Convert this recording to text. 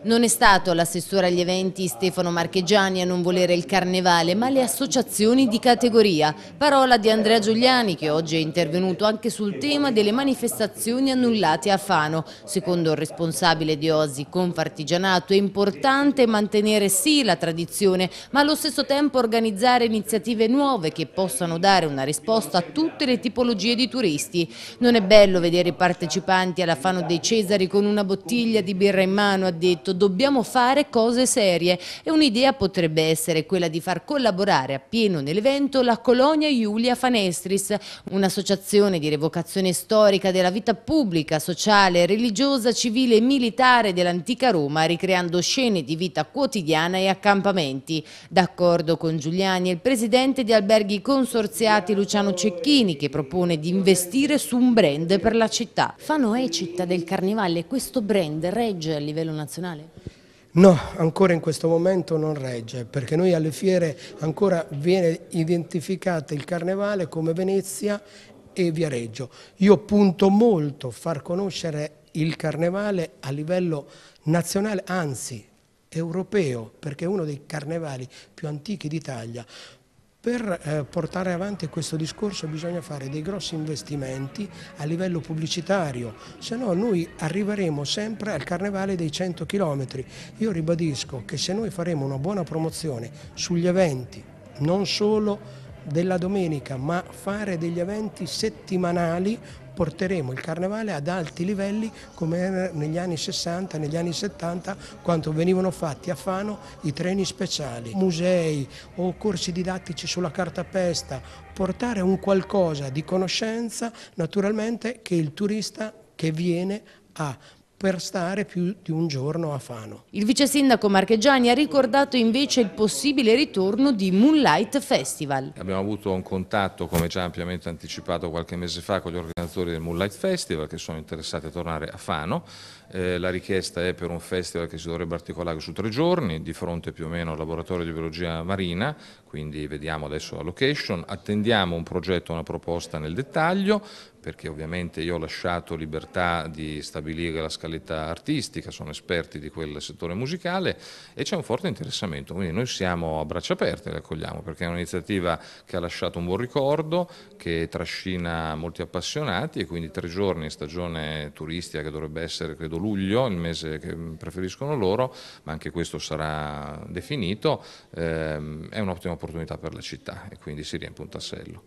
Non è stato l'assessore agli eventi Stefano Marcheggiani a non volere il carnevale, ma le associazioni di categoria. Parola di Andrea Giuliani che oggi è intervenuto anche sul tema delle manifestazioni annullate a Fano. Secondo il responsabile di Osi Confartigianato è importante mantenere sì la tradizione, ma allo stesso tempo organizzare iniziative nuove che possano dare una risposta a tutte le tipologie di turisti. Non è bello vedere i partecipanti alla Fano dei Cesari con una bottiglia di birra in mano, ha detto detto dobbiamo fare cose serie e un'idea potrebbe essere quella di far collaborare appieno nell'evento la Colonia Giulia Fanestris, un'associazione di revocazione storica della vita pubblica, sociale, religiosa, civile e militare dell'antica Roma, ricreando scene di vita quotidiana e accampamenti. D'accordo con Giuliani il presidente di Alberghi Consorziati Luciano Cecchini che propone di investire su un brand per la città. Fano è città del carnevale e questo brand regge a livello nazionale nazionale? No, ancora in questo momento non regge, perché noi alle fiere ancora viene identificato il carnevale come Venezia e Viareggio. Io punto molto a far conoscere il carnevale a livello nazionale, anzi europeo, perché è uno dei carnevali più antichi d'Italia. Per eh, portare avanti questo discorso bisogna fare dei grossi investimenti a livello pubblicitario, se no noi arriveremo sempre al carnevale dei 100 km. Io ribadisco che se noi faremo una buona promozione sugli eventi, non solo della domenica, ma fare degli eventi settimanali porteremo il carnevale ad alti livelli come era negli anni 60, negli anni 70, quando venivano fatti a Fano i treni speciali, musei o corsi didattici sulla cartapesta, portare un qualcosa di conoscenza naturalmente che il turista che viene ha per stare più di un giorno a Fano. Il vice sindaco Marchegiani ha ricordato invece il possibile ritorno di Moonlight Festival. Abbiamo avuto un contatto, come già ampiamente anticipato qualche mese fa, con gli organizzatori del Moonlight Festival che sono interessati a tornare a Fano. Eh, la richiesta è per un festival che si dovrebbe articolare su tre giorni, di fronte più o meno al laboratorio di biologia marina, quindi vediamo adesso la location. Attendiamo un progetto, una proposta nel dettaglio, perché ovviamente io ho lasciato libertà di stabilire la scaletta artistica, sono esperti di quel settore musicale e c'è un forte interessamento, quindi noi siamo a braccia aperte, le accogliamo, perché è un'iniziativa che ha lasciato un buon ricordo, che trascina molti appassionati e quindi tre giorni in stagione turistica che dovrebbe essere credo luglio, il mese che preferiscono loro, ma anche questo sarà definito, ehm, è un'ottima opportunità per la città e quindi si riempie un tassello.